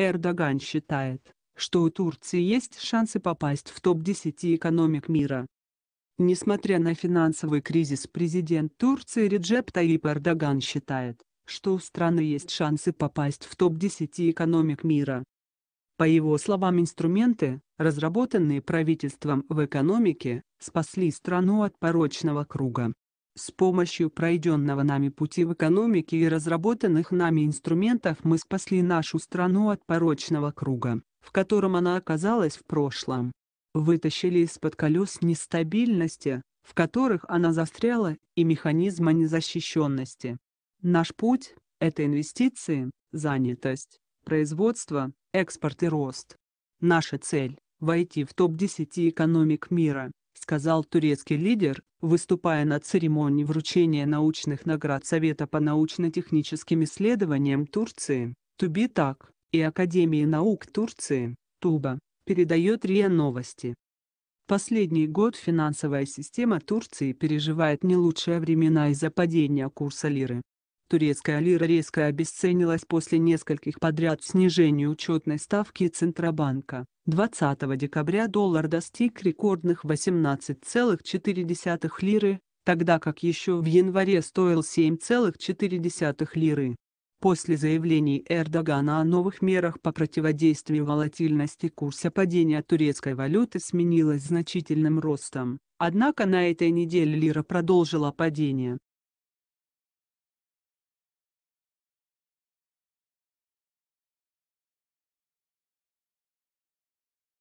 Эрдоган считает, что у Турции есть шансы попасть в топ-10 экономик мира. Несмотря на финансовый кризис президент Турции Реджеп Таип Эрдоган считает, что у страны есть шансы попасть в топ-10 экономик мира. По его словам инструменты, разработанные правительством в экономике, спасли страну от порочного круга. С помощью пройденного нами пути в экономике и разработанных нами инструментов мы спасли нашу страну от порочного круга, в котором она оказалась в прошлом. Вытащили из-под колес нестабильности, в которых она застряла, и механизма незащищенности. Наш путь – это инвестиции, занятость, производство, экспорт и рост. Наша цель – войти в топ-10 экономик мира сказал турецкий лидер, выступая на церемонии вручения научных наград Совета по научно-техническим исследованиям Турции, Тубитак, и Академии наук Турции, Туба, передает РИА Новости. Последний год финансовая система Турции переживает не лучшие времена из-за падения курса лиры турецкая лира резко обесценилась после нескольких подряд снижений учетной ставки Центробанка. 20 декабря доллар достиг рекордных 18,4 лиры, тогда как еще в январе стоил 7,4 лиры. После заявлений Эрдогана о новых мерах по противодействию волатильности курса падения турецкой валюты сменилось значительным ростом. Однако на этой неделе лира продолжила падение.